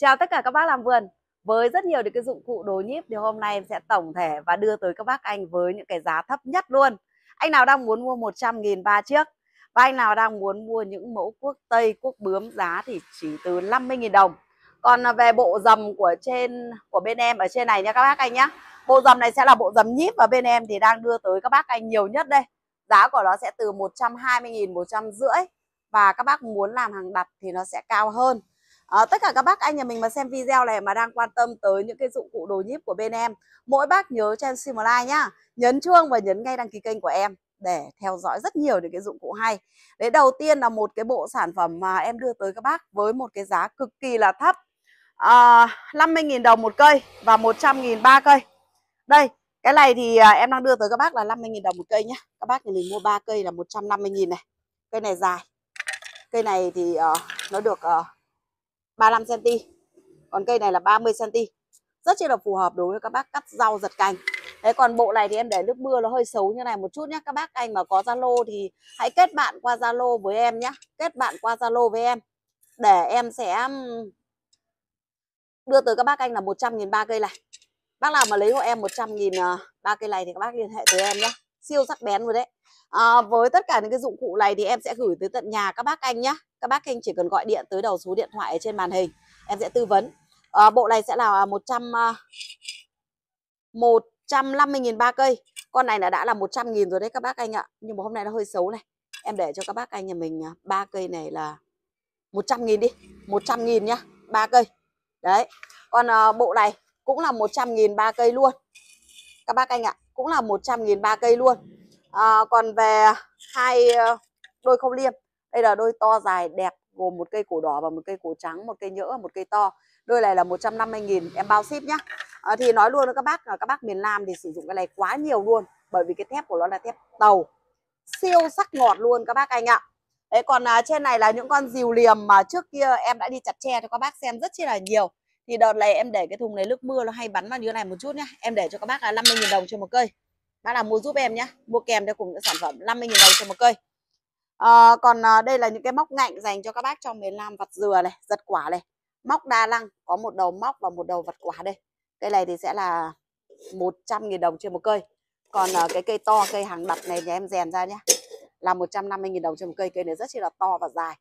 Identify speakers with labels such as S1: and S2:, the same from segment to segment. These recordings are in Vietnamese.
S1: Chào tất cả các bác làm vườn Với rất nhiều những cái dụng cụ đồ nhíp thì hôm nay em sẽ tổng thể và đưa tới các bác anh với những cái giá thấp nhất luôn Anh nào đang muốn mua 100.000 ba chiếc Và anh nào đang muốn mua những mẫu quốc tây, quốc bướm giá thì chỉ từ 50.000 đồng Còn à, về bộ dầm của trên của bên em ở trên này nha các bác anh nhé Bộ dầm này sẽ là bộ dầm nhíp và bên em thì đang đưa tới các bác anh nhiều nhất đây Giá của nó sẽ từ 120.000, rưỡi Và các bác muốn làm hàng đặt thì nó sẽ cao hơn À, tất cả các bác anh nhà mình mà xem video này mà đang quan tâm tới những cái dụng cụ đồ nhíp của bên em Mỗi bác nhớ cho em xin một like nhá Nhấn chuông và nhấn ngay đăng ký kênh của em để theo dõi rất nhiều những cái dụng cụ hay Đấy đầu tiên là một cái bộ sản phẩm mà em đưa tới các bác với một cái giá cực kỳ là thấp à, ờ, 50.000 đồng một cây và 100.000 ba cây Đây cái này thì à, em đang đưa tới các bác là 50.000 đồng một cây nhá Các bác thì mình mua 3 cây là 150.000 này Cây này dài Cây này thì uh, nó được uh, 35cm Còn cây này là 30cm Rất chi là phù hợp đối với các bác cắt rau giật cành Thế còn bộ này thì em để nước mưa nó hơi xấu như này một chút nhé Các bác anh mà có Zalo thì hãy kết bạn qua Zalo với em nhé Kết bạn qua Zalo với em Để em sẽ đưa tới các bác anh là 100.000 ba cây này Bác nào mà lấy hộ em 100.000 ờ, ba cây này thì các bác liên hệ tới em nhé siêu sắc bén rồi đấy à, với tất cả những cái dụng cụ này thì em sẽ gửi tới tận nhà các bác anh nhá các bác anh chỉ cần gọi điện tới đầu số điện thoại ở trên màn hình em sẽ tư vấn à, bộ này sẽ là 100 150.000 ờ, ba cây con này là đã là 100.000 rồi đấy các bác anh ạ nhưng mà hôm nay nó hơi xấu này em để cho các bác anh nhà mình ba cây này là 100.000 đi 100.000 nhá ba cây đấy còn à, bộ này cũng là 100.000 ba cây luôn các bác anh ạ cũng là 100 nghìn ba cây luôn à, còn về hai ờ, đôi không liêm đây là đôi to dài đẹp gồm một cây cổ đỏ và một cây cổ trắng một cây nhỡ và một cây to đôi này là 150 nghìn em bao ship nhá à, thì nói luôn với các bác là các bác miền Nam thì sử dụng cái này quá nhiều luôn bởi vì cái thép của nó là thép tàu siêu sắc ngọt luôn các bác anh ạ Đấy, còn à, trên này là những con dìu liềm mà trước kia em đã đi chặt tre cho các bác xem rất chi là nhiều thì đợt này em để cái thùng này nước mưa nó hay bắn vào như thế này một chút nhé. em để cho các bác là 50.000 đồng cho một cây bác nào mua giúp em nhé mua kèm theo cùng những sản phẩm 50.000 đồng cho một cây à, còn à, đây là những cái móc ngạnh dành cho các bác trong miền Nam vặt dừa này giật quả này móc đa lăng có một đầu móc và một đầu vặt quả đây cây này thì sẽ là 100.000 đồng trên một cây còn à, cái cây to cây hàng đặc này nhà em rèn ra nhé là 150.000 đồng trên một cây cây này rất chi là to và dài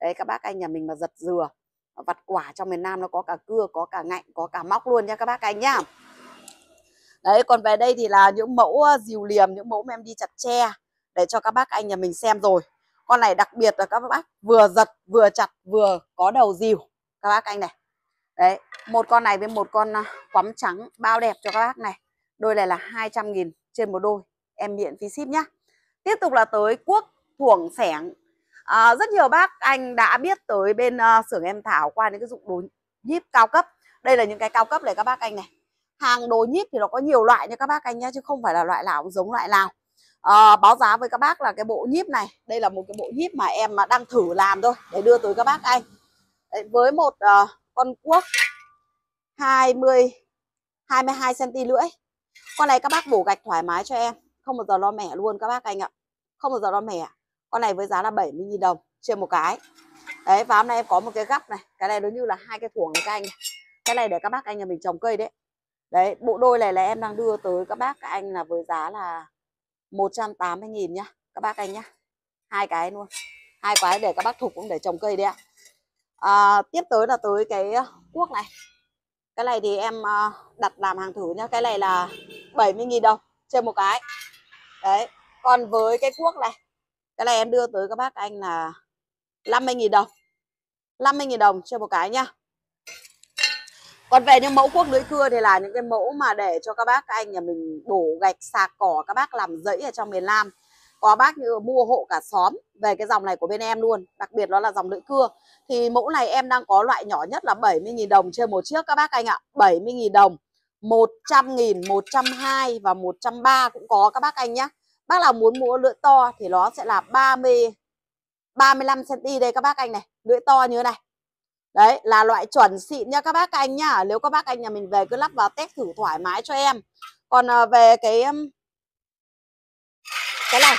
S1: đấy các bác anh nhà mình mà giật dừa vặt quả trong miền Nam nó có cả cưa có cả ngạnh có cả móc luôn nha các bác anh nhá đấy còn về đây thì là những mẫu dìu liềm những mẫu em đi chặt tre để cho các bác anh nhà mình xem rồi con này đặc biệt là các bác vừa giật vừa chặt vừa có đầu dìu các bác anh này đấy một con này với một con quắm trắng bao đẹp cho các bác này đôi này là 200 nghìn trên một đôi em miễn phí ship nhá tiếp tục là tới cuốc thuồng sẻng à, rất nhiều bác anh đã biết tới bên uh, xưởng em thảo qua những cái dụng đồ nhíp cao cấp đây là những cái cao cấp này các bác anh này hàng đồ nhíp thì nó có nhiều loại nha các bác anh nhá chứ không phải là loại nào cũng giống loại nào à, báo giá với các bác là cái bộ nhíp này đây là một cái bộ nhíp mà em đang thử làm thôi để đưa tới các bác anh Đấy, với một uh, con cuốc 20 22 cm lưỡi con này các bác bổ gạch thoải mái cho em không bao giờ lo mẻ luôn các bác anh ạ không bao giờ lo mẻ con này với giá là 70.000 đồng trên một cái đấy và hôm nay em có một cái gấp này cái này nó như là hai cái cuồng này các anh cái này để các bác anh nhà mình trồng cây đấy Đấy, bộ đôi này là em đang đưa tới các bác các anh là với giá là 180 nghìn nhá, các bác anh nhá. Hai cái luôn. Hai cái để các bác thục cũng để trồng cây đi ạ. À, tiếp tới là tới cái ờ, cuốc này. Cái này thì em ờ, đặt làm hàng thử nhá. Cái này là 70 nghìn đồng trên một cái. Đấy, còn với cái cuốc này, cái này em đưa tới các bác anh là 50 nghìn đồng. 50 nghìn đồng trên một cái nhá còn về những mẫu cuốc lưỡi cưa thì là những cái mẫu mà để cho các bác các anh nhà mình đổ gạch xà cỏ các bác làm dãy ở trong miền Nam có bác như mua hộ cả xóm về cái dòng này của bên em luôn đặc biệt đó là dòng lưỡi cưa thì mẫu này em đang có loại nhỏ nhất là 70.000 đồng trên một chiếc các bác anh ạ 70.000 đồng 100.000 120 và 130 cũng có các bác anh nhé bác nào muốn mua lưỡi to thì nó sẽ là 30 35 cm đây các bác anh này lưỡi to như thế này Đấy là loại chuẩn xịn nha các bác anh nhá Nếu các bác anh nhà mình về cứ lắp vào test thử thoải mái cho em Còn à, về cái Cái này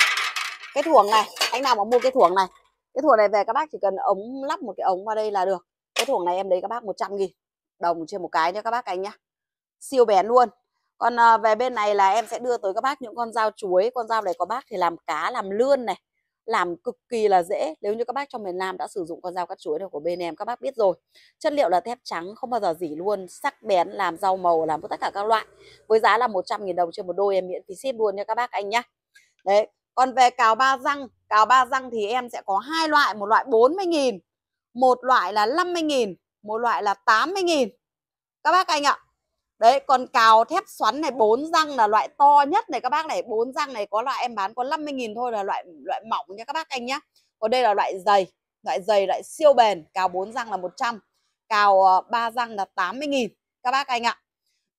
S1: Cái thuồng này Anh nào mà mua cái thuồng này Cái thuồng này về các bác chỉ cần ống lắp một cái ống vào đây là được Cái thuồng này em lấy các bác 100 nghìn Đồng trên một cái nha các bác anh nhá Siêu bén luôn còn à, về bên này là em sẽ đưa tới các bác những con dao chuối Con dao này có bác thì làm cá, làm lươn này làm cực kỳ là dễ nếu như các bác trong miền Nam đã sử dụng con dao cắt chuối này của bên em các bác biết rồi chất liệu là thép trắng không bao giờ dỉ luôn sắc bén làm rau màu làm tất cả các loại với giá là 100.000 đồng trên một đôi em miễn phí ship luôn nha các bác anh nhá đấy còn về cào ba răng cào ba răng thì em sẽ có hai loại một loại 40.000 một loại là 50.000 một loại là 80.000 các bác anh ạ Đấy, còn cào thép xoắn này bốn răng là loại to nhất này các bác này, bốn răng này có loại em bán có 50 000 thôi là loại loại mỏng nha các bác anh nhá. Còn đây là loại dày, loại dày loại siêu bền, cào bốn răng là 100, cào ờ, ba răng là 80 000 các bác anh ạ.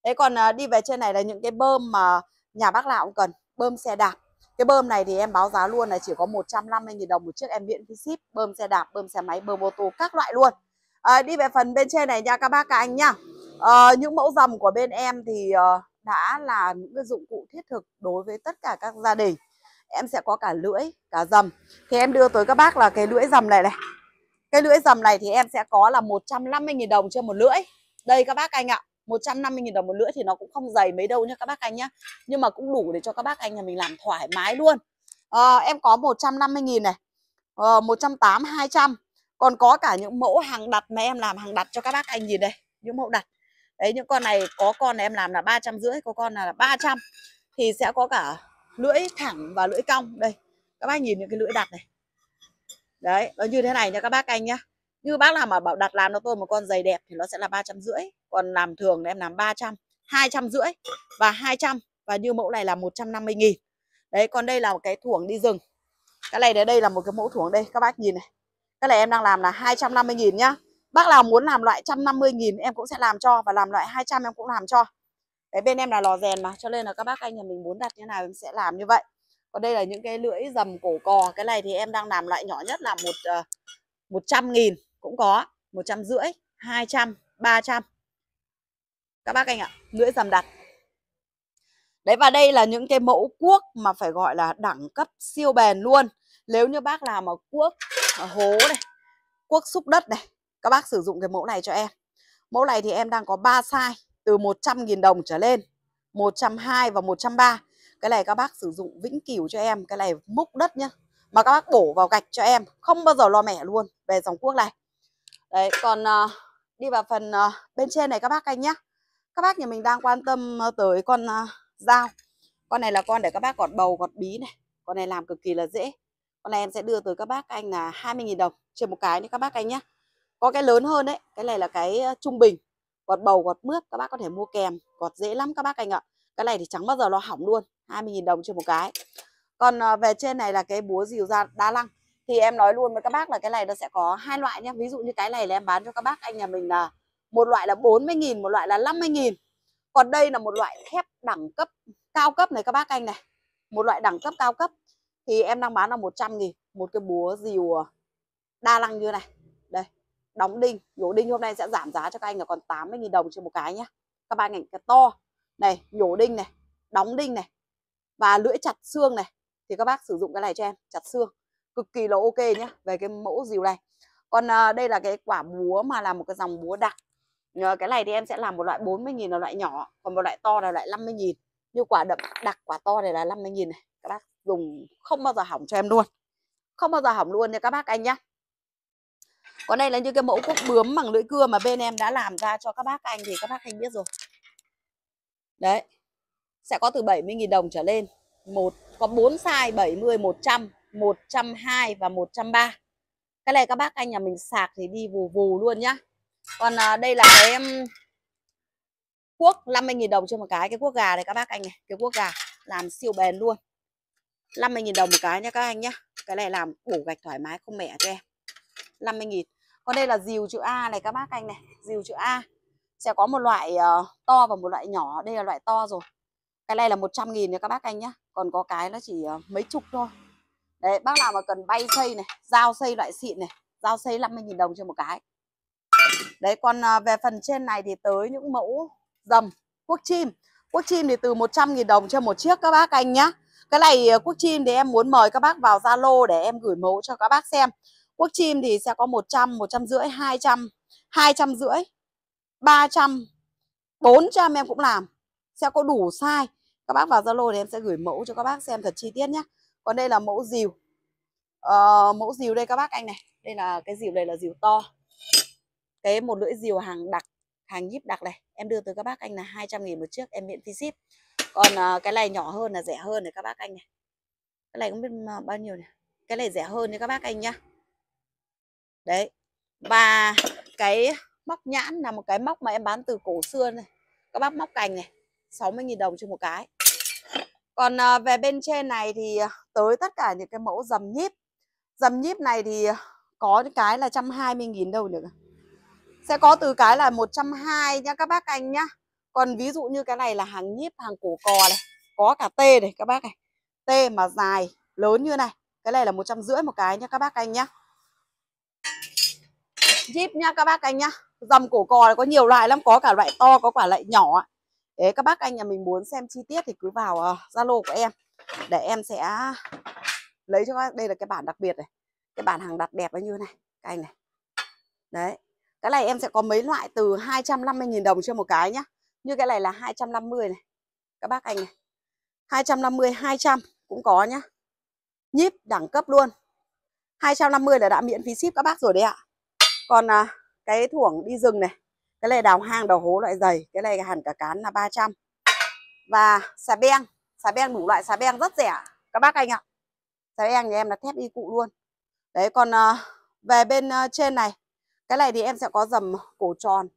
S1: đấy còn ờ, đi về trên này là những cái bơm mà nhà bác nào cũng cần, bơm xe đạp. Cái bơm này thì em báo giá luôn là chỉ có 150.000 đồng một chiếc em miễn phí ship, bơm xe đạp, bơm xe máy, bơm ô tô các loại luôn. À, đi về phần bên trên này nha các bác các anh nhá à, những mẫu dầm của bên em thì uh, đã là những cái dụng cụ thiết thực đối với tất cả các gia đình em sẽ có cả lưỡi cả dầm thì em đưa tới các bác là cái lưỡi dầm này này cái lưỡi dầm này thì em sẽ có là 150.000 đồng trên một lưỡi đây các bác anh ạ 150.000 đồng một lưỡi thì nó cũng không dày mấy đâu nha các bác anh nhá nhưng mà cũng đủ để cho các bác anh nhà mình làm thoải mái luôn à, em có 150.000 này à, 180 200 còn có cả những mẫu hàng đặt mà em làm hàng đặt cho các bác anh nhìn đây những mẫu đặt đấy những con này có con này em làm là ba trăm rưỡi có con là ba trăm thì sẽ có cả lưỡi thẳng và lưỡi cong đây các bác nhìn những cái lưỡi đặt này đấy nó như thế này nha các bác anh nhá như bác làm mà bảo đặt làm cho tôi một con giày đẹp thì nó sẽ là ba trăm rưỡi còn làm thường thì em làm ba trăm hai trăm rưỡi và hai trăm và như mẫu này là 150 nghìn đấy còn đây là một cái thuồng đi rừng cái này đây đây là một cái mẫu thuồng đây các bác nhìn này cái này em đang làm là 250 nghìn nhá Bác nào muốn làm loại 150 nghìn em cũng sẽ làm cho Và làm loại 200 em cũng làm cho Cái bên em là lò rèn mà Cho nên là các bác anh nhà mình muốn đặt như nào em sẽ làm như vậy Còn đây là những cái lưỡi dầm cổ cò Cái này thì em đang làm loại nhỏ nhất là một uh, ờ, 100 nghìn cũng có 150, 200, 300 Các bác anh ạ Lưỡi dầm đặt Đấy và đây là những cái mẫu cuốc mà phải gọi là đẳng cấp siêu bền luôn. Nếu như bác làm ở cuốc ở hố này, cuốc xúc đất này, các bác sử dụng cái mẫu này cho em Mẫu này thì em đang có 3 size Từ 100.000 đồng trở lên 120 và 130 Cái này các bác sử dụng vĩnh cửu cho em Cái này múc đất nhá Mà các bác bổ vào gạch cho em Không bao giờ lo mẻ luôn về dòng cuốc này Đấy còn uh, đi vào phần uh, bên trên này các bác anh nhé Các bác nhà mình đang quan tâm ờ, tới con uh, dao Con này là con để các bác gọt bầu gọt bí này Con này làm cực kỳ là dễ Con này em sẽ đưa tới các bác anh là 20.000 đồng Trên một cái nhé các bác anh nhá có cái lớn hơn đấy cái này là cái trung bình gọt bầu gọt mướp các bác có thể mua kèm gọt dễ lắm các bác anh ạ cái này thì chẳng bao giờ lo hỏng luôn 20.000 đồng cho một cái còn ờ, về trên này là cái búa dìu da đá lăng thì em nói luôn với các bác là cái này nó sẽ có hai loại nhé ví dụ như cái này là em bán cho các bác anh nhà mình là một loại là 40.000 một loại là 50.000 còn đây là một loại thép đẳng cấp cao cấp này các bác anh này một loại đẳng cấp cao cấp thì em đang bán là 100 nghìn một cái búa dìu ờ, đa lăng như này đây đóng đinh nhổ đinh hôm nay sẽ giảm giá cho các anh là còn 80.000 đồng trên một cái nhé các bạn ảnh cái to này nhổ đinh này đóng đinh này và lưỡi chặt xương này thì các bác sử dụng cái này cho em chặt xương cực kỳ là ok nhé về cái mẫu dìu này còn à, đây là cái quả búa mà là một cái dòng búa đặc Nhờ cái này thì em sẽ làm một loại 40.000 là loại nhỏ còn một loại to là loại 50.000 như quả đậm đặc quả to này là 50.000 này các bác dùng không bao giờ hỏng cho em luôn không bao giờ hỏng luôn nha các bác anh nhá còn đây là như cái mẫu cuốc bướm bằng lưỡi cưa mà bên em đã làm ra cho các bác anh thì các bác anh biết rồi. Đấy. Sẽ có từ 70.000 đồng trở lên. Một có 4 size 70, 100, 120 và 130. Cái này các bác anh nhà mình sạc thì đi vù vù luôn nhá. Còn à, đây là cái um, cuốc 50.000 đồng cho một cái cái cuốc gà này các bác anh này, cái cuốc gà làm siêu bền luôn. 50.000 đồng một cái nhá các anh nhá. Cái này làm bổ gạch thoải mái không mẻ cho em. 50 nghìn Còn đây là dìu chữ A này các bác anh này Dìu chữ A Sẽ có một loại uh, to và một loại nhỏ Đây là loại to rồi Cái này là 100 nghìn nha các bác anh nhá Còn có cái nó chỉ uh, mấy chục thôi Đấy bác nào mà cần bay xây này giao xây loại xịn này giao xây 50 nghìn đồng cho một cái Đấy còn uh, về phần trên này thì tới những mẫu dầm Quốc chim Quốc chim thì từ 100 nghìn đồng cho một chiếc các bác anh nhá cái này quốc chim thì em muốn mời các bác vào Zalo để em gửi mẫu cho các bác xem. Quốc chim thì sẽ có 100, 150, 200, 250, 300, 400 em cũng làm. Sẽ có đủ size. Các bác vào Zalo thì em sẽ gửi mẫu cho các bác xem thật chi tiết nhé. Còn đây là mẫu dìu. Ờ, mẫu dìu đây các bác anh này. Đây là cái dìu này là dìu to. Cái một lưỡi dìu hàng đặc, hàng nhíp đặc này. Em đưa tới các bác anh là 200 nghìn một chiếc, em miễn phí ship. Còn uh, cái này nhỏ hơn là rẻ hơn này các bác anh này. Cái này không biết bao nhiêu này. Cái này rẻ hơn đấy các bác anh nhá đấy và cái móc nhãn là một cái móc mà em bán từ cổ xưa này các bác móc cành này 60.000 đồng cho một cái còn à, về bên trên này thì à, tới tất cả những cái mẫu dầm nhíp dầm nhíp này thì có cái là 120.000 đâu được sẽ có từ cái là 120 nhá các bác anh nhá còn ví dụ như cái này là hàng nhíp hàng cổ cò này có cả tê này các bác này tê mà dài lớn như này cái này là một trăm rưỡi một cái nhá các bác anh nhá Jeep nhá các bác anh nhá dầm cổ cò có nhiều loại lắm Có cả loại to, có cả loại nhỏ Đấy các bác anh nhà mình muốn xem chi tiết Thì cứ vào ờ, Zalo uh, của em Để em sẽ lấy cho các bác Đây là cái bản đặc biệt này Cái bản hàng đặt đẹp như này anh này Đấy Cái này em sẽ có mấy loại từ 250.000 đồng cho một cái nhá Như cái này là 250 này Các bác anh này 250, 200 cũng có nhá Nhíp đẳng cấp luôn 250 là đã miễn phí ship các bác rồi đấy ạ còn à, cái thuổng đi rừng này cái này đào hang đào hố loại dày cái này hẳn cả cán là 300 và xà beng xà beng đủ loại xà beng rất rẻ các bác anh ạ xà beng nhà em là thép y cụ luôn đấy còn à, về bên à, trên này cái này thì em sẽ có dầm cổ tròn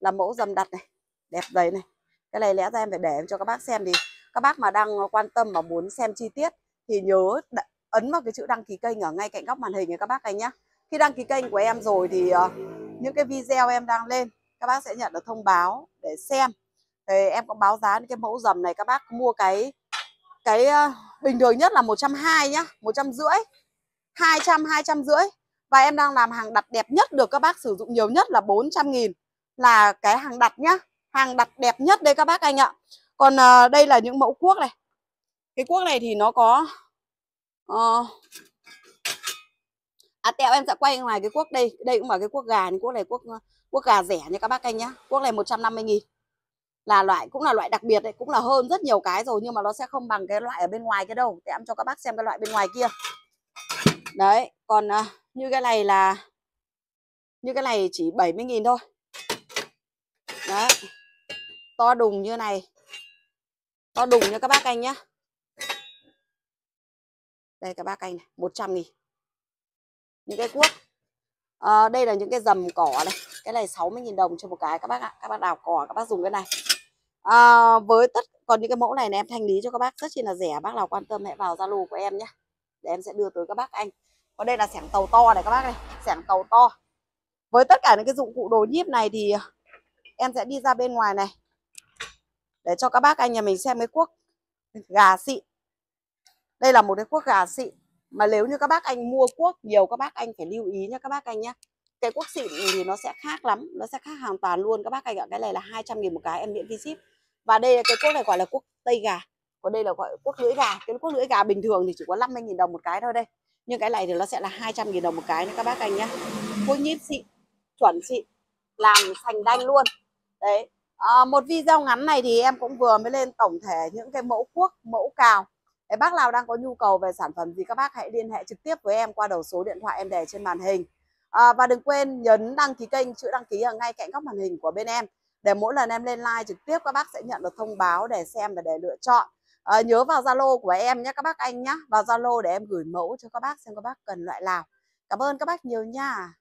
S1: là mẫu dầm đặt này đẹp đấy này cái này lẽ ra em phải để cho các bác xem đi. các bác mà đang quan tâm mà muốn xem chi tiết thì nhớ ấn vào cái chữ đăng ký kênh ở ngay cạnh góc màn hình này các bác anh nhé khi đăng ký kênh của em rồi thì uh, những cái video em đang lên các bác sẽ nhận được thông báo để xem thì em có báo giá những cái mẫu dầm này các bác mua cái cái uh, bình thường nhất là 120 nhá 150 200 250 và em đang làm hàng đặt đẹp nhất được các bác sử dụng nhiều nhất là 400 nghìn là cái hàng đặt nhá hàng đặt đẹp nhất đây các bác anh ạ còn uh, đây là những mẫu cuốc này cái cuốc này thì nó có uh, À, tẹo em sẽ quay ngoài cái cuốc đây đây cũng là cái cuốc gà nhưng cuốc này cuốc ờ, cuốc gà rẻ nha các bác anh nhá cuốc này 150 nghìn là loại cũng là loại đặc biệt đấy cũng là hơn rất nhiều cái rồi nhưng mà nó sẽ không bằng cái loại ở bên ngoài cái đâu tẹo em cho các bác xem cái loại bên ngoài kia đấy còn à, như cái này là như cái này chỉ 70 nghìn thôi đấy to đùng như này to đùng nha các bác anh nhá đây các bác anh này 100 nghìn những cái cuốc à, đây là những cái dầm cỏ này cái này 60.000 đồng cho một cái các bác ạ các bác đào cỏ các bác dùng cái này à, với tất còn những cái mẫu này, này em thanh lý cho các bác rất chi là rẻ bác nào quan tâm hãy vào zalo của em nhé để em sẽ đưa tới các bác anh còn đây là sẻng tàu to này các bác này sẻng tàu to với tất cả những cái dụng cụ đồ nhíp này thì em sẽ đi ra bên ngoài này để cho các bác anh nhà mình xem cái cuốc gà xịn đây là một cái cuốc gà xịn mà nếu như các bác anh mua cuốc nhiều các bác anh phải lưu ý nha các bác anh nhé cái cuốc xịn thì nó sẽ khác lắm nó sẽ khác hoàn toàn luôn các bác anh ạ cái này là 200 nghìn một cái em miễn phí ship và đây là cái cuốc này gọi là cuốc tây gà còn đây là gọi cuốc lưỡi gà cái cuốc lưỡi gà bình thường thì chỉ có 50 nghìn đồng một cái thôi đây nhưng cái này thì nó sẽ là 200 nghìn đồng một cái nha các bác anh nhé cuốc nhíp xịn chuẩn xịn làm sành đanh luôn đấy à, một video ngắn này thì em cũng vừa mới lên tổng thể những cái mẫu cuốc mẫu cào Đấy, bác nào đang có nhu cầu về sản phẩm gì các bác hãy liên hệ trực tiếp với em qua đầu số điện thoại em để trên màn hình. À, và đừng quên nhấn đăng ký kênh, chữ đăng ký ở ngay cạnh góc màn hình của bên em để mỗi lần em lên live trực tiếp các bác sẽ nhận được thông báo để xem và để lựa chọn. À, nhớ vào Zalo của em nhé các bác anh nhé, vào Zalo để em gửi mẫu cho các bác xem các bác cần loại nào. Cảm ơn các bác nhiều nha.